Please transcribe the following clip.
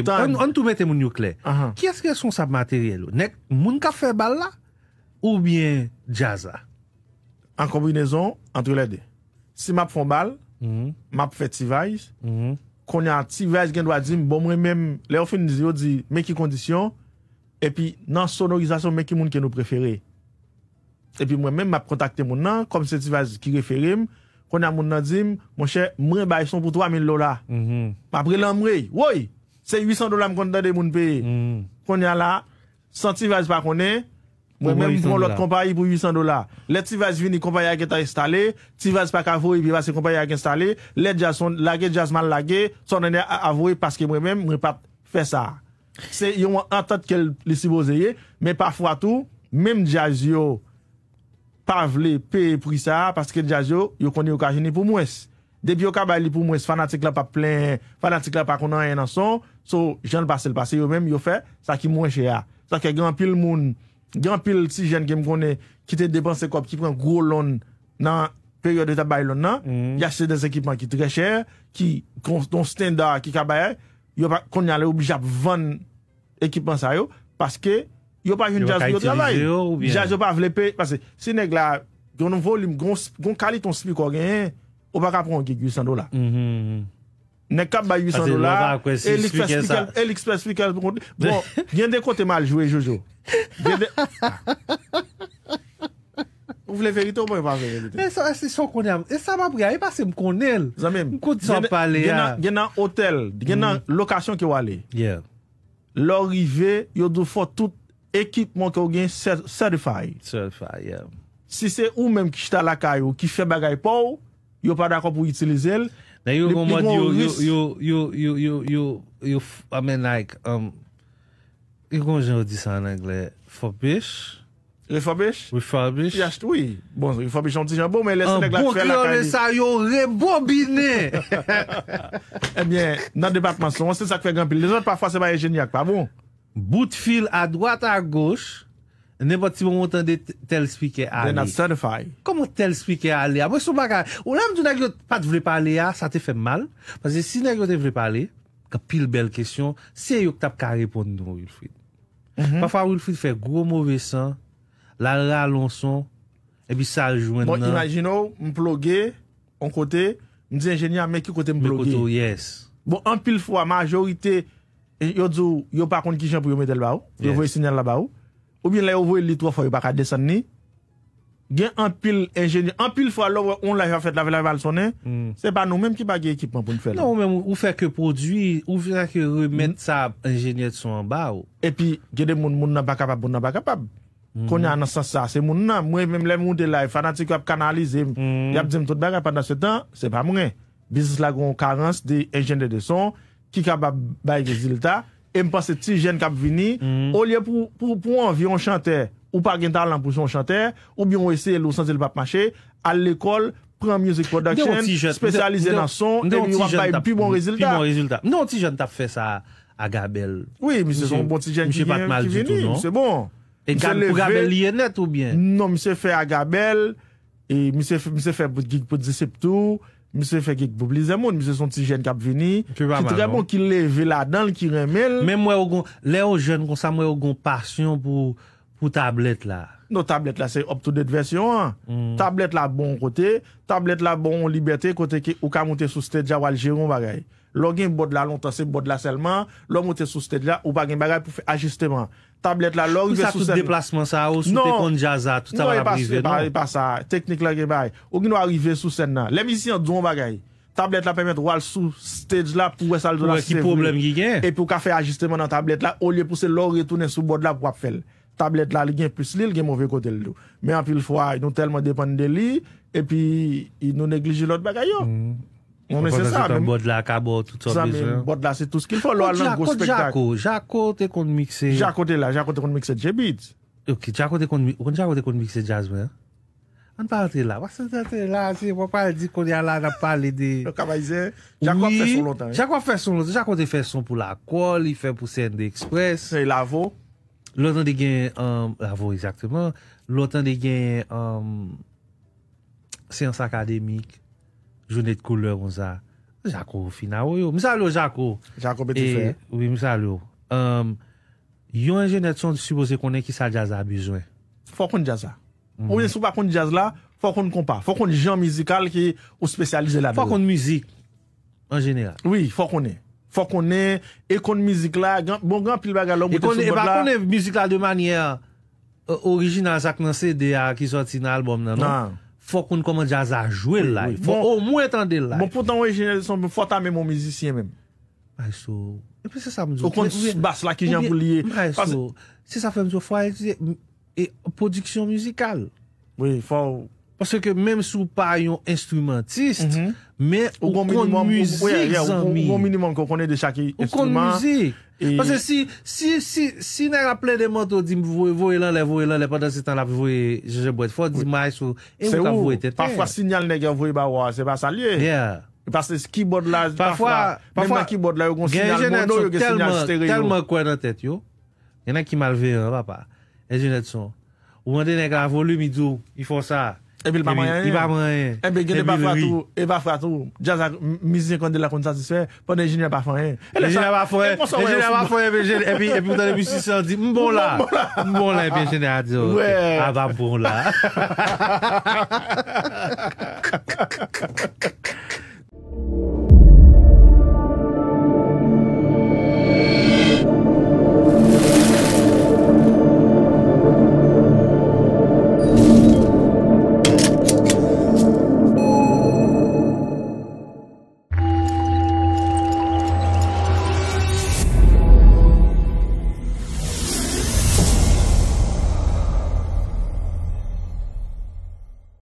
On tou mette moun yukle, ki eske son sap materyel ou? Nek moun ka fe bal la ou bien jaza? An kobri nezon, antre la de. Si map fon bal, mhm. map fe tivayz, mhm. konya tivayz gen do a dim, bon mwen menm leofen dizyo di meki kondisyon epi nan sonorizasyon meki moun ke nou preferi. Epi mwen menm map kontakte moun nan, kom se tivayz ki referim, konya moun nan dim, mwenche mwen bayson pou 3 mil lola. Mwen mhm. apre lan mwen, woy! Se 800 dola m konta de moun peye, kon jan la, san ti vaze pa konen, mwen mwen lout kompa yi pou 800 dola. Le ti vaze vin yi kompa yi ake ta installe, ti vaze pa ka vowe yi pi vaze kompa yi ake installe, le jazman lage, son dene avowe paske mwen mwen mwen pat fe sa. Se yon mwen antat ke li si bozeye, men pa fwa tou, menm jazyo pa vle peye pou ki sa, paske jazyo yon konen yon ka jeni pou mwes. Depi yo kabay li pou mwen se fanatik la pa plen, fanatik la pa konan enan son, so jen l'pase l'pase yo menm yo fe, sa ki mwen che ya. Sa ke gen anpil moun, gen anpil ti jen gen mkone, ki te depanse kop ki pren gwo lon nan peryode tabay lon nan, mhm. ya se den ekipman ki tre chen, ki don standar ki kabay, yo pa kon nye ale obijap van ekipman sa yo, paske yo pa yon jaz yon labay, jaz yo pa vlepe, paske si neg la yon volim, yon kalit ton sipi ko gen yon, Ou baka prongi 800 dola. Nè kap ba 800 dola, elik spesifikèl. Bon, gen de kote mal jwè Jojo. Ou vle mhm. verite ou baka verite. E sa mabri a, e basè m konel. Zan men, gen nan hotel, gen nan lokasyon ki wale. Lò rive, yo dò fò tout ekipman ki w gen certify. Si se ou menm ki chta lakay ou, ki fè bagay pou ou, yo pa da kon pou itilize el, le pikman bon wis. Yo, yo, yo, yo, yo, yo, yo f, amen like, um, yo kon jen yo disan anengle, fapish? Le fapish? Le fapish? Yast, oui. Bon, le fapish an ti jen bon, men lesen neg la kwe la kani. An bon kleron lesan, yo re-bobine! E eh mwen, nan depakman son, on se sak fe gampil, le zot pa fwa se ba e jen yak pa, bon? Bout fil a dwat a gosch, Nembo ti bon montande tel spike a li. Den a sanifay. Komo tel spike a li a? Mwen sou baka, ou lem di nan yon pat vle pale a, sa te fe mal. Pase si nan yon te vle pale, ka pil bel kesyon, se yon tap ka reponde nou Wilfried. Mhm. Pafwa Wilfried fe gro mouve san, la la lon son, e bi sa jwen bon, nan. Bon, imagino, m plogue, on kote, m di enjenyan, meki kote m plogue. M ekoto, yes. Bon, an pil fwa, majorite, yo dzo, yo pakon ki jen pou yo metel ba ou, yo vwe sinel la ba ou. Ou bin la yo vwe litro fwe yo baka desan ni, gen anpil engenye, anpil fwe alovre on la yo fwe la vela val sonen, se pa nou menm ki pa ge ekipman pou n'fele. Non, ou menm ou fwe ke prodwi, ou fwe la ke remen sa hmm. engenye son ba ou. E pi gen de moun moun nan baka pab, moun nan baka pab, konye anan sa sa, se moun nan, mwen menm le moun de la, fanatik wap kanalize, yap zem tout baka pandan se tan, se pa mwen, bizis la goun karense de engenye de son, ki ka bap baye gezilta, e mpa se ti jen kap vini, ou liye pou pou pou an vi an chante, ou pa gen ta lan pou son chante, ou bi an wese lo sanse li pap mache, al lekol, pran music production, spesyalize nan son, e mi wap pay pi bon rezultat. Non ti jen tap fe sa Agabel. Oui, mi se son bon ti jen ki vini. Mse bon. E kan pou Agabel liye net ou bien? Non, mi se fe Agabel, mi se fe pote disep tou, mi se fekik pou blize moun, mi se son ti jen kap vini, ki tre bon ki leve la dan, ki remel. Men mwen ou gon, le ou jen kon sa mwen ou gon pasyon pou tablet la? Non, tablet la se optou det versyon an. Tablet la bon kote, tablet la bon libeté kote ki ou ka monte sou stedja wal jiron bagay. Lo gen bod la lontan se bod la selman, lo mwote sou sted la ou bagen bagay pou fe ajusteman. Tablet la lor yon ve sou sen... Sou sa tout deplasman sa ou sou non. tekon jaza tout avan abrived man? Non, e nan yon e pa sa, teknik la gen bay. Ou yon wak yon ve sou sen nan. Le misi yon doun bagay. Tablet la pemet wal sou sted la pou wè saldo la se vweli. Ou wè e ki problem yon gen? E pi ou ka fe ajusteman nan tablet la, ou liye pou se lor re tounen sou bod la pou wap fel. Tablet la li gen pwis li, li gen mwove kote ldo. Men api l foa, yon nou telman depande de li, e pi yon nou negl Non, mais c'est ça. Même de la cabot, tout ça. Ça, même de là, c'est tout ce qu'il faut. L'on a un gros spectacle. Jaco, Jaco, t'es qu'on mixe. Jaco, t'es là. Jaco, t'es qu'on mixe J-Beats. Ok, Jaco, t'es qu'on mixe Jazz, ouais. Hein. On parle de là. Parce que là, si on parle dit qu'on est là, on parle de. Le cabaïsé. Jaco fait son longtemps. Hein. Jaco fait son longtemps. Jaco, t'es fait son pour la colle, il fait pour CND Express. C'est Lavo. L'autre, des gains euh, Lavo, exactement. L'autre, des gains euh, séance académique. Jounet koule kon euh, sa. Jako fina mhm. ou yo. Misa alo, Jako. Jako peti fè. Oui, misa alo. Yon enje net son supose konen ki sa jaz a bezwen. Fokon jaz a. Ouye sou pa kon jaz la, fokon kompa. Fokon jen mizikal ki ou spesyalize la. Fokon mizik. En jenera. Oui, fokone. Fokone, ekon mizik la. Bon, gan pil baga lò. Ekon mizik la de manye orijinal sak nan CD a ki soti nan album nan. Nan. Non. fò koun koman jaza jwe la. Bon, ou mwen tande la. Mwen bon, pou dan wè jenè son, mwen fò ta mè moun mizisyen mè mè. Mwen prese sa mwen jenè. Ou koun bas la ki jen wou liye. Mwen prese sa mwen jenè. Fò a yè prodiksyon mizikal. Mwen fò... Pasè ke mèm sou pa yon instrumentiste Mè mm-hmm. ou kon müzik Ou kon müzik Pasè si Si nèk aple de mante ou di Voi lè, voi lè, voi lè Fò di may sou Parfò sinyal nèk yon voy ba wò Se pa salye Parfò Genjenetson telman Telman kwen nan tèt yo Yon nan ki malve yon Yon nan ki malve yon Ebi l pa man yanyan Ebi gen e de pa fwa tou Ebi l pa fwa tou Djan zan mizi yon konde la konde e sa si swen Pon enjin yon pa fwa yon Enjin yon pa fwa yon Epi moutan ebi si san di mbon la Mbon la epi enjin yon a di yo A va mbon la